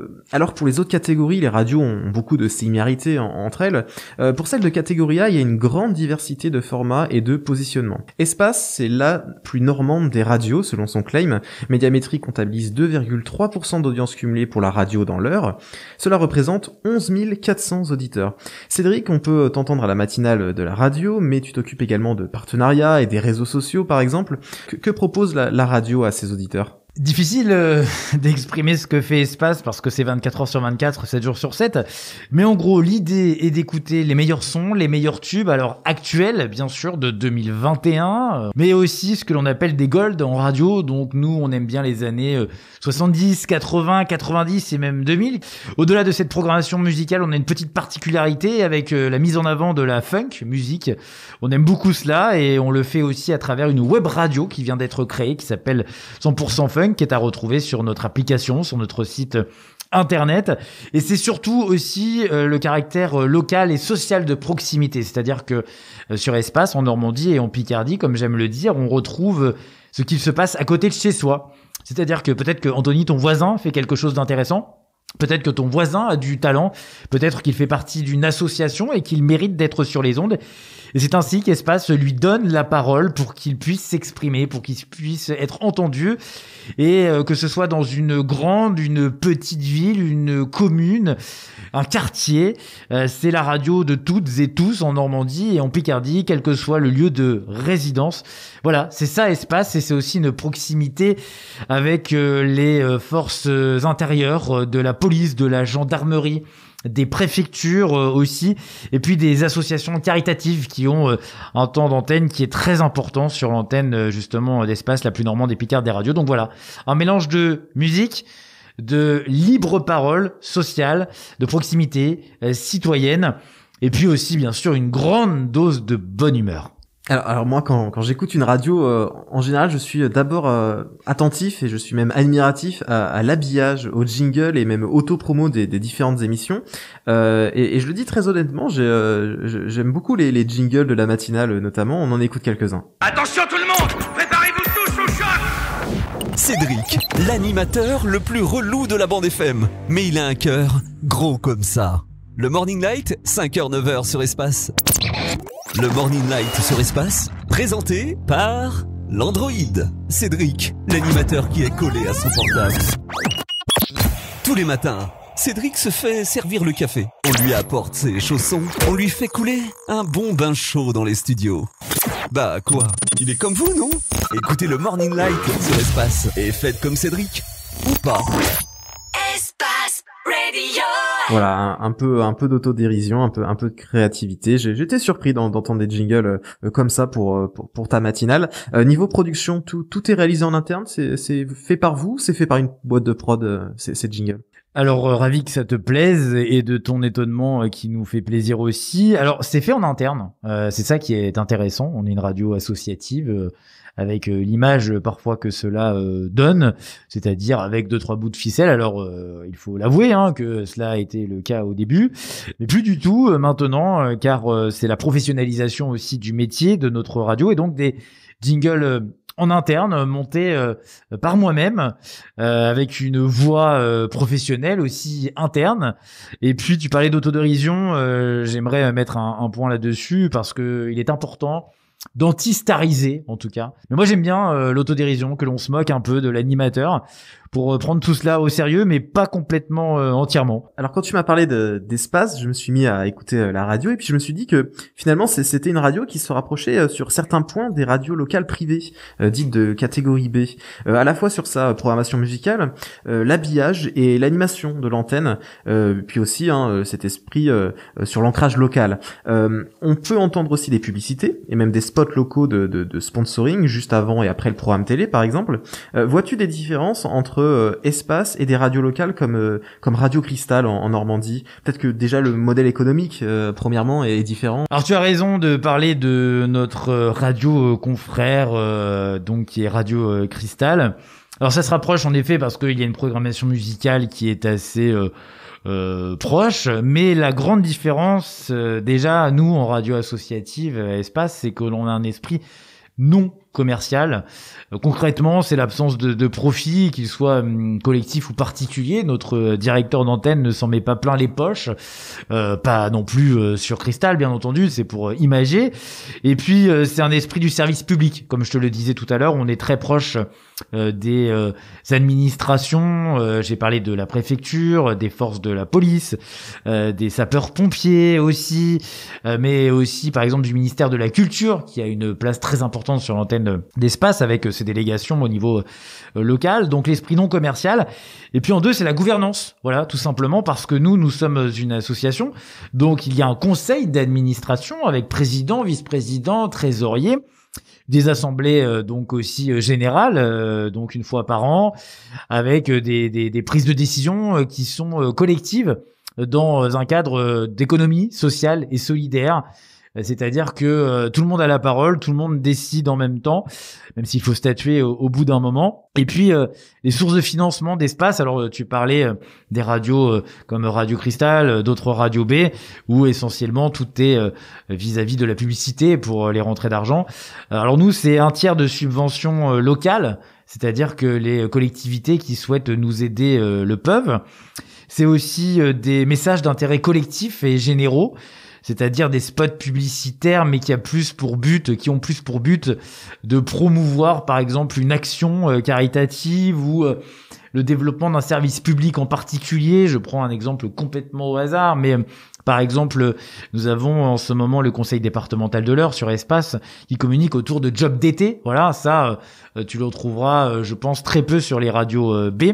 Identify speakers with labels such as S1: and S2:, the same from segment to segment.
S1: Euh, alors pour les autres catégories, les radios ont beaucoup de similarités entre elles, euh, pour celle de catégorie A, il y a une grande diversité de formats et de positionnements. Espace, c'est la plus normande des radios, selon son claim. Médiamétrie comptabilise 2,3% d'audience cumulée pour la radio dans l'heure. Cela représente 11 400 auditeurs. Cédric, on peut t'entendre à la matinale de la radio, mais tu t'occupes également de partenariats et des réseaux sociaux, par exemple. Que,
S2: propose la radio à ses auditeurs Difficile euh, d'exprimer ce que fait Espace parce que c'est 24 heures sur 24, 7 jours sur 7. Mais en gros, l'idée est d'écouter les meilleurs sons, les meilleurs tubes, alors actuels bien sûr de 2021, euh, mais aussi ce que l'on appelle des gold en radio. Donc nous, on aime bien les années 70, 80, 90 et même 2000. Au-delà de cette programmation musicale, on a une petite particularité avec euh, la mise en avant de la funk musique. On aime beaucoup cela et on le fait aussi à travers une web radio qui vient d'être créée qui s'appelle 100% Funk qui est à retrouver sur notre application, sur notre site internet et c'est surtout aussi euh, le caractère euh, local et social de proximité c'est-à-dire que euh, sur espace en Normandie et en Picardie comme j'aime le dire on retrouve ce qu'il se passe à côté de chez soi c'est-à-dire que peut-être que Anthony ton voisin fait quelque chose d'intéressant Peut-être que ton voisin a du talent, peut-être qu'il fait partie d'une association et qu'il mérite d'être sur les ondes. Et c'est ainsi qu'Espace lui donne la parole pour qu'il puisse s'exprimer, pour qu'il puisse être entendu. Et euh, que ce soit dans une grande, une petite ville, une commune, un quartier, euh, c'est la radio de toutes et tous en Normandie et en Picardie, quel que soit le lieu de résidence. Voilà, c'est ça Espace et c'est aussi une proximité avec euh, les forces intérieures de la police, de la gendarmerie, des préfectures euh, aussi, et puis des associations caritatives qui ont euh, un temps d'antenne qui est très important sur l'antenne euh, justement d'espace la plus normande des Picards des radios. Donc voilà, un mélange de musique, de libre parole sociale, de proximité citoyenne, et puis aussi bien sûr une grande dose de bonne humeur alors, alors, moi, quand, j'écoute une radio, euh, en général, je
S1: suis d'abord euh, attentif et je suis même admiratif à, l'habillage, au jingle et même auto-promo des, différentes émissions. Euh, et, je le dis très honnêtement, j'aime beaucoup les, les, jingles de la matinale, notamment. On en écoute quelques-uns. Attention tout le monde Préparez-vous
S3: tous au choc Cédric, l'animateur le plus relou de la bande FM. Mais il a un cœur gros comme ça. Le Morning Light, 5h-9h sur Espace. Le Morning Light sur Espace, présenté par l'androïde Cédric, l'animateur qui est collé à son portable. Tous les matins, Cédric se fait servir le café. On lui apporte ses chaussons, on lui fait couler un bon bain chaud dans les studios. Bah quoi, il est comme vous, non Écoutez le Morning Light sur Espace et faites comme Cédric. Ou pas.
S1: Voilà, un, peu, un peu d'autodérision, un peu, un peu de créativité. J'étais surpris d'entendre des jingles euh, euh, comme ça euh, pour, pour, ta matinale. niveau production, tout, tout est réalisé en interne. C'est fait par vous, c'est fait par une boîte de prod. Ces jingles. Alors
S2: ravi que ça te plaise et de ton étonnement qui nous fait plaisir aussi. Alors c'est fait en interne, c'est ça qui est intéressant. On est une radio associative avec euh, l'image parfois que cela euh, donne, c'est-à-dire avec deux trois bouts de ficelle. Alors euh, il faut l'avouer hein, que cela a été le cas au début, mais plus du tout maintenant, car c'est la professionnalisation aussi du métier de notre radio et donc des jingles en interne, montés par moi-même, avec une voix professionnelle aussi interne. Et puis tu parlais d'autodérision, j'aimerais mettre un, un point là-dessus parce que il est important danti en tout cas. Mais moi j'aime bien euh, l'autodérision, que l'on se moque un peu de l'animateur pour euh, prendre tout cela au sérieux, mais pas complètement euh, entièrement. Alors quand tu m'as parlé d'espace, je me suis mis à écouter euh, la radio et puis je me suis dit que
S1: finalement c'était une radio qui se rapprochait sur certains points des radios locales privées, dites de catégorie B, à la fois sur sa programmation musicale, l'habillage et l'animation de l'antenne, puis aussi hein, cet esprit sur l'ancrage local. on peut entendre aussi des publicités et même des spots locaux de, de, de sponsoring juste avant et après le programme télé par exemple. Vois-tu des différences entre euh, espace et des radios locales comme euh, comme Radio Cristal en, Normandie. Peut-être que déjà le modèle économique euh, premièrement est, différent. Alors tu
S2: as raison de parler de notre radio confrère donc qui est Radio Cristal. Alors ça se rapproche en effet parce qu'il y a une programmation musicale qui est assez proche, mais la grande différence déjà nous en radio associative espace, c'est que l'on a un esprit non commercial. Euh, concrètement, c'est l'absence de, de profit, qu'il soit hum, collectif ou particulier. Notre euh, directeur d'antenne ne s'en met pas plein les poches, euh, pas non plus sur Cristal, bien entendu. C'est pour imager. Et puis c'est un esprit du service public, comme je te le disais tout à l'heure. On est très proche des administrations. J'ai parlé de la préfecture, des forces de la police, des sapeurs-pompiers aussi, mais aussi par exemple du ministère de la Culture, qui a une place très importante sur l'antenne d'espace avec euh, ces délégations au niveau euh, local. Donc l'esprit non commercial. Et puis en deux, c'est la gouvernance. Voilà, tout simplement parce que nous, nous sommes une association. Donc il y a un conseil d'administration avec président, vice-président, trésorier des assemblées euh, donc aussi générales, donc une fois par an, avec des, des prises de décision qui sont collectives dans un cadre d'économie sociale et solidaire. C'est-à-dire que euh, tout le monde a la parole, tout le monde décide en même temps, même s'il faut statuer au, bout d'un moment. Et puis euh, les sources de financement d'espace. Alors euh, tu parlais des radios comme Radio Cristal, d'autres radios B, où essentiellement tout est vis-à-vis -vis de la publicité pour les rentrées d'argent. Alors nous, c'est un tiers de subventions locales, c'est-à-dire que les collectivités qui souhaitent nous aider le peuvent. C'est aussi des messages d'intérêt collectif et généraux c'est-à-dire des spots publicitaires, mais qui a plus pour but, qui ont plus pour but de promouvoir, par exemple, une action euh, caritative ou euh, le développement d'un service public en particulier. Je prends un exemple complètement au hasard, mais euh, par exemple, nous avons en ce moment le conseil départemental de l'heure sur Espace qui communique autour de Job d'été. Voilà, ça, tu le retrouveras, je pense, très peu sur les radios B.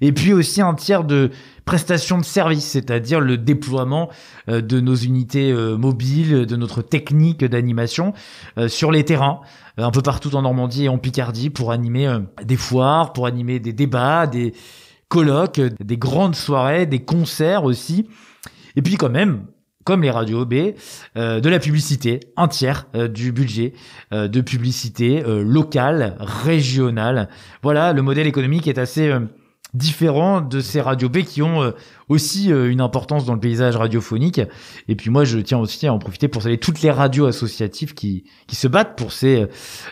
S2: Et puis aussi un tiers de prestations de services, c'est-à-dire le déploiement euh, de nos unités euh, mobiles, de notre technique d'animation euh, sur les terrains, un peu partout en Normandie et en Picardie, pour animer des foires, pour animer des débats, des colloques, des grandes soirées, des concerts aussi. Et puis quand même, comme les radios B, de la publicité, un tiers du budget de publicité locale, régionale. Voilà, le modèle économique est assez différent de ces radios B qui ont euh, aussi euh, une importance dans le paysage radiophonique. Et puis moi, je tiens aussi à en profiter pour saluer toutes les radios associatives qui, qui se battent pour ces,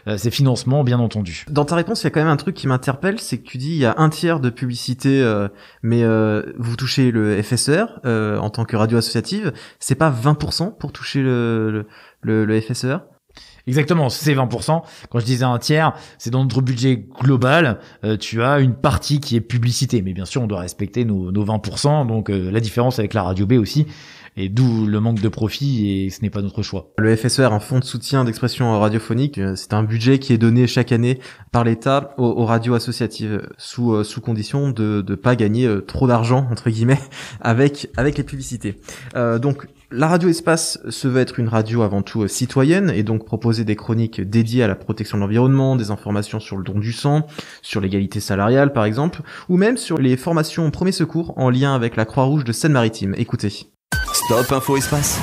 S2: euh, ces financements, bien entendu. Dans ta
S1: réponse, il y a quand même un truc qui m'interpelle, c'est que tu dis il y a un tiers de publicité, mais vous touchez le FSR e en tant que radio associative, c'est pas 20% pour toucher le,
S2: le, Exactement, c'est 20%. Quand je disais un tiers, c'est dans notre budget global, euh, tu as une partie qui est publicité. Mais bien sûr, on doit respecter nos, nos 20%, donc euh, la différence avec la radio B aussi, et d'où le manque de profit, et ce n'est pas notre
S1: choix. Le FSR, e un fonds de soutien d'expression radiophonique, euh, c'est un budget qui est donné chaque année par l'État aux, radios associatives, sous, sous condition de ne pas gagner trop d'argent, entre guillemets, avec, avec les publicités. donc, la radio Espace se veut être une radio avant tout euh, citoyenne et donc proposer des chroniques dédiées à la protection de l'environnement, des informations sur le don du sang, sur l'égalité salariale par exemple, ou même sur les formations premiers secours en lien avec la Croix-Rouge de Seine-Maritime. Écoutez. Stop Info Espace.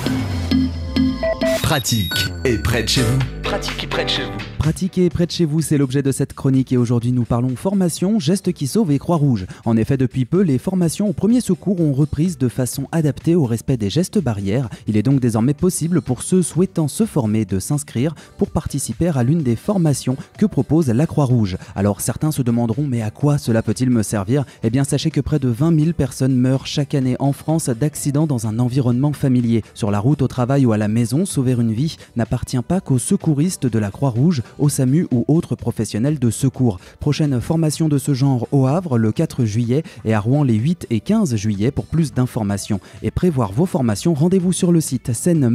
S3: Pratique et près de chez vous. Pratique et près de chez vous
S1: pratiquer près de chez vous, c'est l'objet de cette chronique et aujourd'hui nous parlons formation, gestes qui sauvent et Croix-Rouge. En effet, depuis peu, les formations au premier secours ont repris de façon adaptée au respect des gestes barrières. Il est donc désormais possible pour ceux souhaitant se former de s'inscrire pour participer à l'une des formations que propose la Croix-Rouge. Alors certains se demanderont mais à quoi cela peut-il me servir Eh bien sachez que près de 20 000 personnes meurent chaque année en France d'accidents dans un environnement familier. Sur la route au travail ou à la maison, sauver une vie n'appartient pas qu'aux secouristes de la Croix-Rouge au SAMU ou autres professionnels de secours. Prochaine formation de ce genre au Havre le 4 juillet et à Rouen les 8 et 15 juillet pour plus d'informations. Et prévoir vos formations, rendez-vous sur le site seine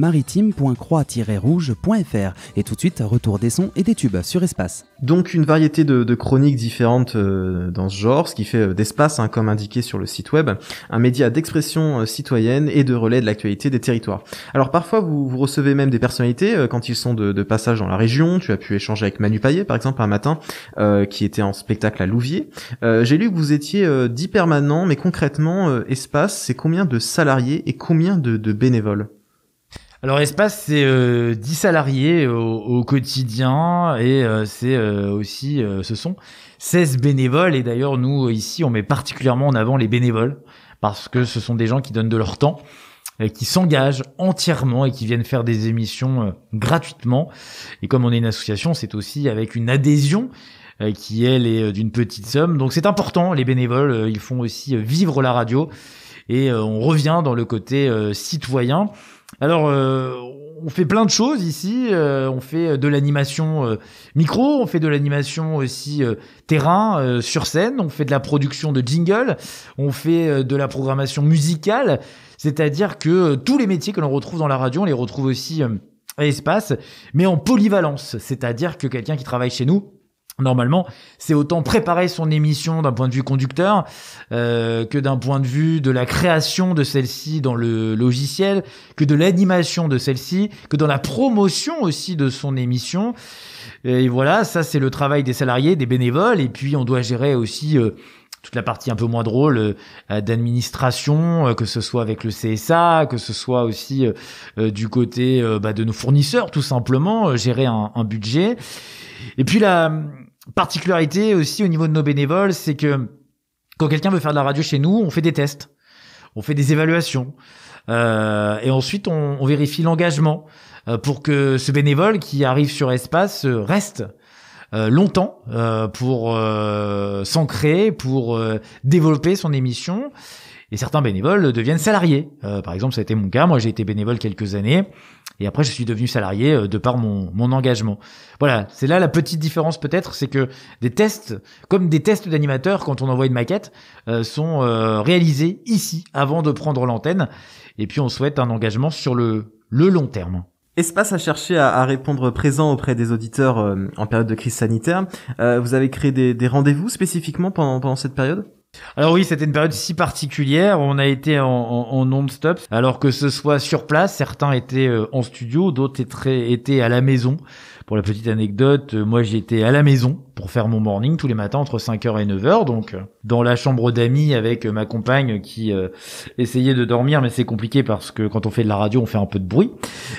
S1: rougefr Et tout de suite, retour des sons et des tubes sur Espace. Donc une variété de, chroniques différentes euh, dans ce genre, ce qui fait euh, d'espace, hein, comme indiqué sur le site web, un média d'expression euh, citoyenne et de relais de l'actualité des territoires. Alors parfois, vous, recevez même des personnalités quand ils sont de, de passage dans la région, tu as pu échanger avec Manu Paillet, par exemple, un matin, euh, qui était en spectacle à Louviers. Euh, j'ai lu que vous étiez euh, permanents, mais concrètement, euh, Espace, c'est combien de salariés et combien de, bénévoles
S2: alors Espace, c'est 10 salariés au, quotidien et c'est aussi, ce sont 16 bénévoles. Et d'ailleurs, nous, ici, on met particulièrement en avant les bénévoles parce que ce sont des gens qui donnent de leur temps euh, qui s'engagent entièrement et qui viennent faire des émissions euh, gratuitement. Et comme on est une association, c'est aussi avec une adhésion euh, qui elle est d'une petite somme. Donc c'est important, les bénévoles, ils font aussi vivre la radio et on revient dans le côté citoyen. Alors on fait plein de choses ici, on fait de l'animation micro, on fait de l'animation aussi terrain sur scène, on fait de la production de jingle, on fait de la programmation musicale. C'est-à-dire que euh, tous les métiers que l'on retrouve dans la radio, on les retrouve aussi euh, à l'espace, mais en polyvalence. C'est-à-dire que quelqu'un qui travaille chez nous, Normalement, c'est autant préparer son émission d'un point de vue conducteur euh, que d'un point de vue de la création de celle-ci dans le logiciel, que de l'animation de celle-ci, que dans la promotion aussi de son émission. Et voilà, ça c'est le travail des salariés, des bénévoles, et puis on doit gérer aussi toute la partie un peu moins drôle euh, d'administration, euh, que ce soit avec le CSA, que ce soit aussi euh, du côté bah, de nos fournisseurs, tout simplement, gérer un, budget. Et puis la hum, particularité aussi au niveau de nos bénévoles, c'est que quand quelqu'un veut faire de la radio chez nous, on fait des tests, on fait des évaluations, et ensuite on, on vérifie l'engagement pour que ce bénévole qui arrive sur Espace reste. Euh, longtemps euh, pour euh, s'ancrer, pour développer son émission. Et certains bénévoles deviennent salariés. par exemple, ça a été mon cas. Moi, j'ai été bénévole quelques années. Et après, je suis devenu salarié de par mon, engagement. Voilà, c'est là la petite différence peut-être, c'est que des tests, comme des tests d'animateurs quand on envoie une maquette, sont réalisés ici avant de prendre l'antenne. Et puis on souhaite un engagement sur le long terme.
S1: Espace à chercher à, répondre présent auprès des auditeurs euh, en période de crise sanitaire. Euh, vous avez
S2: créé des, rendez-vous spécifiquement pendant cette période alors oui, c'était une période si particulière. On a été en, non-stop, alors que ce soit sur place, certains étaient euh, en studio, d'autres étaient à la maison. Pour la petite anecdote, euh, moi j'étais à la maison pour faire mon morning tous les matins entre 5h et 9h, donc euh, dans la chambre d'amis avec ma compagne qui essayait de dormir, mais c'est compliqué parce que quand on fait de la radio, on fait un peu de bruit.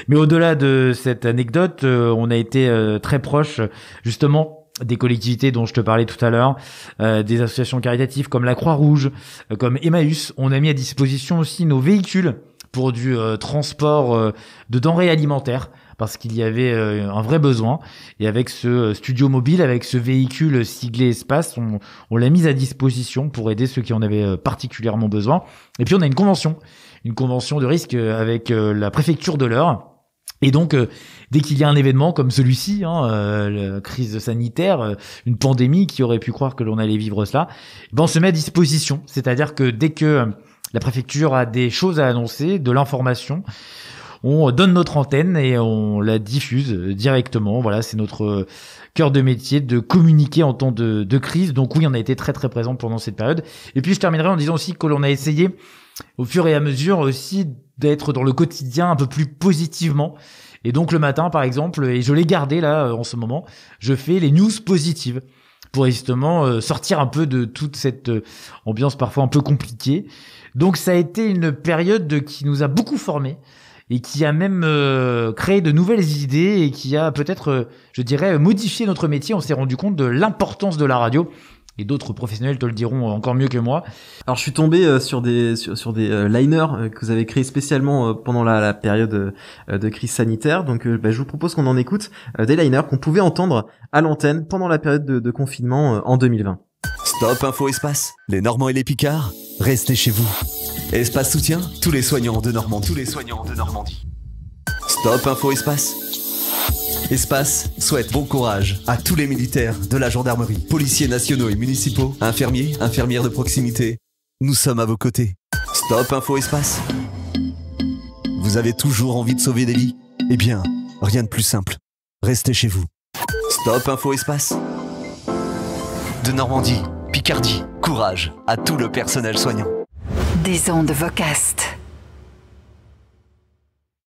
S2: Mais au-delà de cette anecdote, on a été très proche justement des collectivités dont je te parlais tout à l'heure, euh, des associations caritatives comme la Croix-Rouge, euh, comme Emmaüs. On a mis à disposition aussi nos véhicules pour du euh, transport de denrées alimentaires parce qu'il y avait un vrai besoin. Et avec ce studio mobile, avec ce véhicule siglé espace, on, on l'a mis à disposition pour aider ceux qui en avaient particulièrement besoin. Et puis on a une convention, une convention de risque avec la préfecture de l'Eure et donc, euh, dès qu'il y a un événement comme celui-ci, hein, euh, la crise sanitaire, euh, une pandémie qui aurait pu croire que l'on allait vivre cela, eh ben on se met à disposition. C'est-à-dire que dès que la préfecture a des choses à annoncer, de l'information, on donne notre antenne et on la diffuse directement. Voilà, c'est notre euh, cœur de métier de communiquer en temps de, crise. Donc oui, on a été très très présent pendant cette période. Et puis je terminerai en disant aussi que l'on a essayé au fur et à mesure aussi d'être dans le quotidien un peu plus positivement. Et donc le matin par exemple, et je l'ai gardé là euh, en ce moment, je fais les news positives pour justement euh, sortir un peu de toute cette ambiance parfois un peu compliquée. Donc ça a été une période qui nous a beaucoup formés et qui a même euh, créé de nouvelles idées et qui a peut-être, euh, je dirais, modifié notre métier. On s'est rendu compte de l'importance de la radio. Et d'autres professionnels te le diront euh, encore mieux que moi. Alors je suis tombé sur des sur,
S1: des liners que vous avez créés spécialement pendant la, période de crise sanitaire. Donc bah, je vous propose qu'on en écoute des liners qu'on pouvait entendre à l'antenne pendant la période de confinement
S3: en 2020. Stop Info Espace, les Normands et les Picards, restez chez vous. Espace soutien, tous les soignants de Normandie. Tous les soignants de Normandie. Stop Info Espace. Espace souhaite bon courage à tous les militaires de la gendarmerie, policiers nationaux et municipaux, infirmiers, infirmières de proximité. Nous sommes à vos côtés. Stop Info Espace. Vous avez toujours envie de sauver des vies Eh bien, rien de plus simple. Restez chez vous. Stop Info Espace. De Normandie. Picardie, courage à tout le personnel soignant.
S2: Des ondes vocastes.